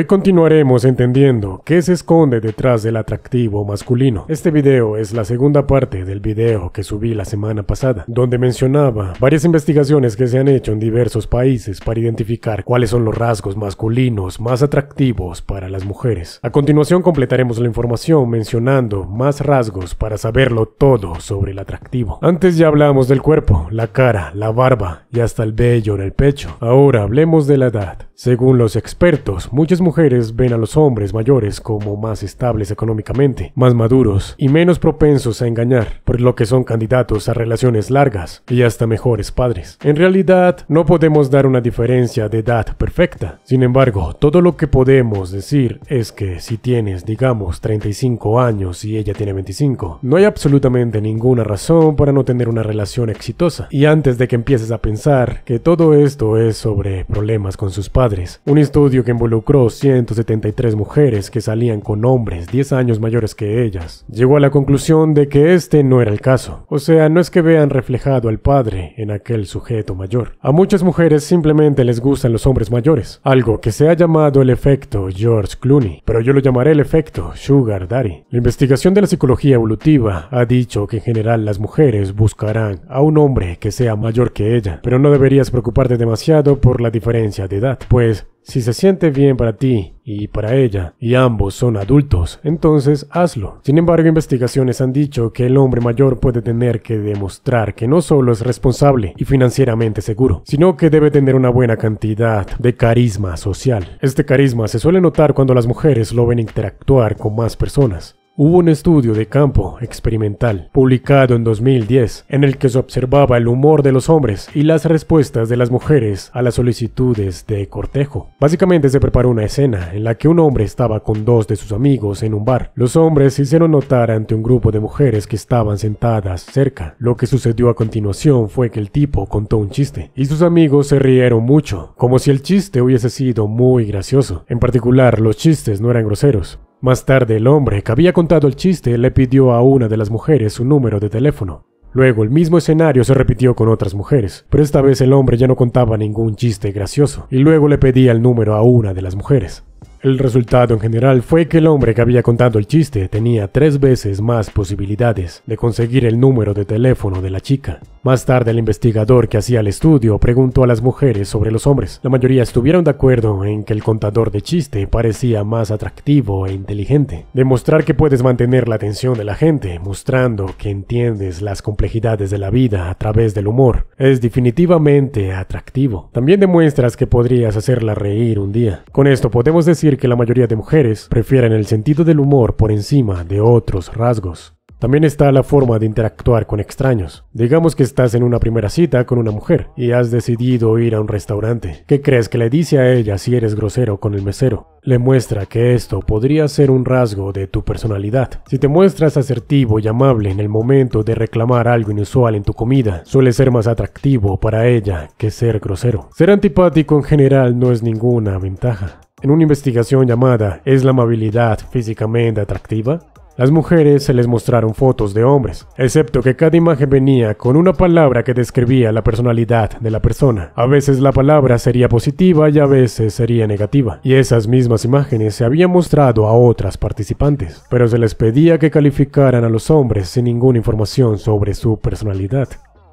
Hoy continuaremos entendiendo qué se esconde detrás del atractivo masculino. Este video es la segunda parte del video que subí la semana pasada, donde mencionaba varias investigaciones que se han hecho en diversos países para identificar cuáles son los rasgos masculinos más atractivos para las mujeres. A continuación completaremos la información mencionando más rasgos para saberlo todo sobre el atractivo. Antes ya hablamos del cuerpo, la cara, la barba y hasta el vello en el pecho. Ahora hablemos de la edad. Según los expertos, muchas mujeres mujeres ven a los hombres mayores como más estables económicamente, más maduros y menos propensos a engañar, por lo que son candidatos a relaciones largas y hasta mejores padres. En realidad, no podemos dar una diferencia de edad perfecta. Sin embargo, todo lo que podemos decir es que si tienes, digamos, 35 años y ella tiene 25, no hay absolutamente ninguna razón para no tener una relación exitosa. Y antes de que empieces a pensar que todo esto es sobre problemas con sus padres, un estudio que involucró 173 mujeres que salían con hombres 10 años mayores que ellas, llegó a la conclusión de que este no era el caso. O sea, no es que vean reflejado al padre en aquel sujeto mayor. A muchas mujeres simplemente les gustan los hombres mayores, algo que se ha llamado el efecto George Clooney, pero yo lo llamaré el efecto Sugar Daddy. La investigación de la psicología evolutiva ha dicho que en general las mujeres buscarán a un hombre que sea mayor que ella, pero no deberías preocuparte demasiado por la diferencia de edad, pues si se siente bien para ti y para ella, y ambos son adultos, entonces hazlo. Sin embargo, investigaciones han dicho que el hombre mayor puede tener que demostrar que no solo es responsable y financieramente seguro, sino que debe tener una buena cantidad de carisma social. Este carisma se suele notar cuando las mujeres lo ven interactuar con más personas. Hubo un estudio de campo experimental publicado en 2010 en el que se observaba el humor de los hombres y las respuestas de las mujeres a las solicitudes de cortejo. Básicamente se preparó una escena en la que un hombre estaba con dos de sus amigos en un bar. Los hombres se hicieron notar ante un grupo de mujeres que estaban sentadas cerca. Lo que sucedió a continuación fue que el tipo contó un chiste y sus amigos se rieron mucho, como si el chiste hubiese sido muy gracioso. En particular, los chistes no eran groseros, más tarde el hombre que había contado el chiste le pidió a una de las mujeres su número de teléfono. Luego el mismo escenario se repitió con otras mujeres, pero esta vez el hombre ya no contaba ningún chiste gracioso, y luego le pedía el número a una de las mujeres. El resultado en general fue que el hombre que había contado el chiste tenía tres veces más posibilidades de conseguir el número de teléfono de la chica. Más tarde el investigador que hacía el estudio preguntó a las mujeres sobre los hombres. La mayoría estuvieron de acuerdo en que el contador de chiste parecía más atractivo e inteligente. Demostrar que puedes mantener la atención de la gente mostrando que entiendes las complejidades de la vida a través del humor es definitivamente atractivo. También demuestras que podrías hacerla reír un día. Con esto podemos decir que la mayoría de mujeres prefieren el sentido del humor por encima de otros rasgos. También está la forma de interactuar con extraños. Digamos que estás en una primera cita con una mujer y has decidido ir a un restaurante. ¿Qué crees que le dice a ella si eres grosero con el mesero? Le muestra que esto podría ser un rasgo de tu personalidad. Si te muestras asertivo y amable en el momento de reclamar algo inusual en tu comida, suele ser más atractivo para ella que ser grosero. Ser antipático en general no es ninguna ventaja. En una investigación llamada ¿Es la amabilidad físicamente atractiva? Las mujeres se les mostraron fotos de hombres, excepto que cada imagen venía con una palabra que describía la personalidad de la persona. A veces la palabra sería positiva y a veces sería negativa, y esas mismas imágenes se habían mostrado a otras participantes, pero se les pedía que calificaran a los hombres sin ninguna información sobre su personalidad.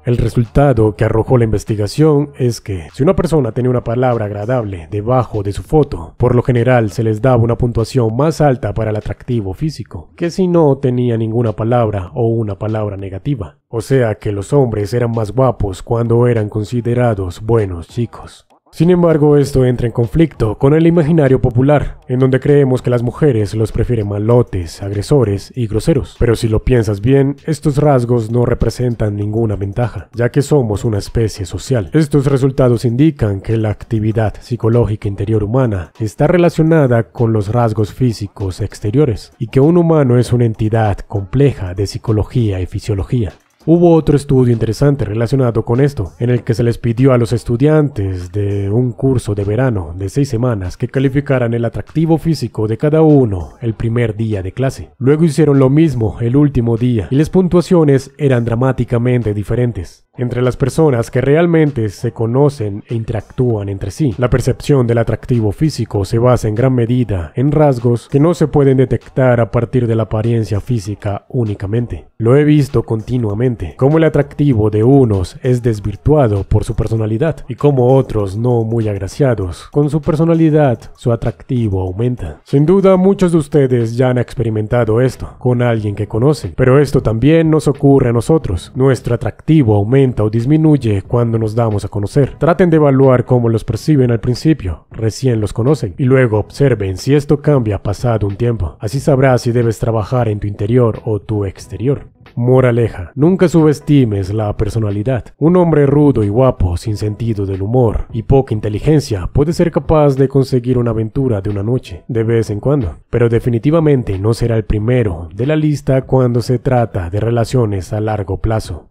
El resultado que arrojó la investigación es que si una persona tenía una palabra agradable debajo de su foto, por lo general se les daba una puntuación más alta para el atractivo físico que si no tenía ninguna palabra o una palabra negativa. O sea que los hombres eran más guapos cuando eran considerados buenos chicos. Sin embargo, esto entra en conflicto con el imaginario popular, en donde creemos que las mujeres los prefieren malotes, agresores y groseros. Pero si lo piensas bien, estos rasgos no representan ninguna ventaja, ya que somos una especie social. Estos resultados indican que la actividad psicológica interior humana está relacionada con los rasgos físicos exteriores, y que un humano es una entidad compleja de psicología y fisiología. Hubo otro estudio interesante relacionado con esto, en el que se les pidió a los estudiantes de un curso de verano de seis semanas que calificaran el atractivo físico de cada uno el primer día de clase. Luego hicieron lo mismo el último día y las puntuaciones eran dramáticamente diferentes entre las personas que realmente se conocen e interactúan entre sí. La percepción del atractivo físico se basa en gran medida en rasgos que no se pueden detectar a partir de la apariencia física únicamente. Lo he visto continuamente, cómo el atractivo de unos es desvirtuado por su personalidad y cómo otros no muy agraciados, con su personalidad su atractivo aumenta. Sin duda muchos de ustedes ya han experimentado esto con alguien que conocen, pero esto también nos ocurre a nosotros. Nuestro atractivo aumenta o disminuye cuando nos damos a conocer. Traten de evaluar cómo los perciben al principio, recién los conocen, y luego observen si esto cambia pasado un tiempo. Así sabrás si debes trabajar en tu interior o tu exterior. Moraleja, nunca subestimes la personalidad. Un hombre rudo y guapo, sin sentido del humor y poca inteligencia puede ser capaz de conseguir una aventura de una noche, de vez en cuando, pero definitivamente no será el primero de la lista cuando se trata de relaciones a largo plazo.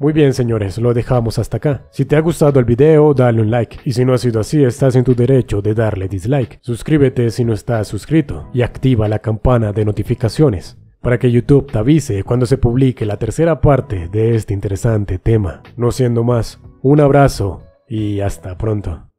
Muy bien señores, lo dejamos hasta acá. Si te ha gustado el video, dale un like. Y si no ha sido así, estás en tu derecho de darle dislike. Suscríbete si no estás suscrito y activa la campana de notificaciones para que YouTube te avise cuando se publique la tercera parte de este interesante tema. No siendo más, un abrazo y hasta pronto.